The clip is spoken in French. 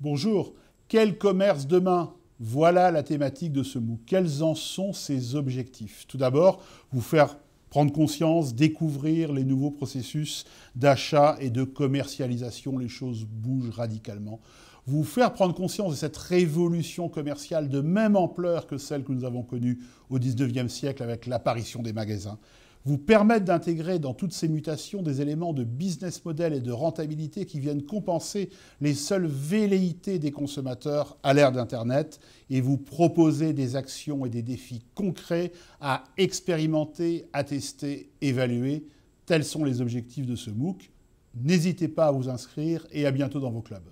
Bonjour, quel commerce demain Voilà la thématique de ce MOOC. Quels en sont ses objectifs Tout d'abord, vous faire prendre conscience, découvrir les nouveaux processus d'achat et de commercialisation. Les choses bougent radicalement. Vous faire prendre conscience de cette révolution commerciale de même ampleur que celle que nous avons connue au 19e siècle avec l'apparition des magasins vous permettre d'intégrer dans toutes ces mutations des éléments de business model et de rentabilité qui viennent compenser les seules velléités des consommateurs à l'ère d'Internet et vous proposer des actions et des défis concrets à expérimenter, à tester, évaluer. Tels sont les objectifs de ce MOOC. N'hésitez pas à vous inscrire et à bientôt dans vos clubs.